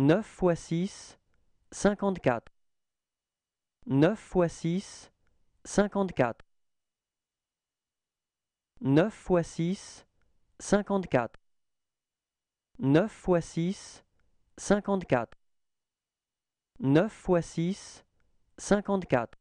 9 fois 6, 54. 9 fois 6, 54. 9 fois 6, 54. 9 fois 6, 54. 9 fois 6, 54.